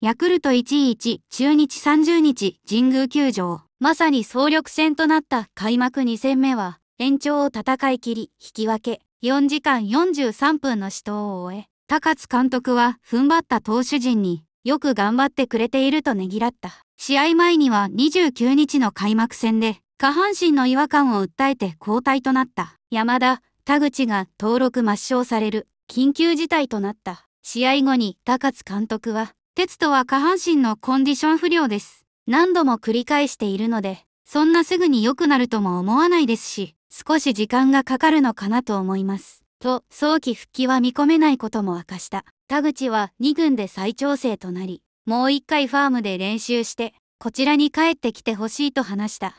ヤクルト11中日30日神宮球場。まさに総力戦となった開幕2戦目は、延長を戦い切り、引き分け、4時間43分の死闘を終え、高津監督は踏ん張った投手陣によく頑張ってくれているとねぎらった。試合前には29日の開幕戦で、下半身の違和感を訴えて交代となった山田、田口が登録抹消される緊急事態となった。試合後に高津監督は、テとトは下半身のコンディション不良です。何度も繰り返しているので、そんなすぐに良くなるとも思わないですし、少し時間がかかるのかなと思います。と、早期復帰は見込めないことも明かした。田口は2軍で再調整となり、もう1回ファームで練習して、こちらに帰ってきてほしいと話した。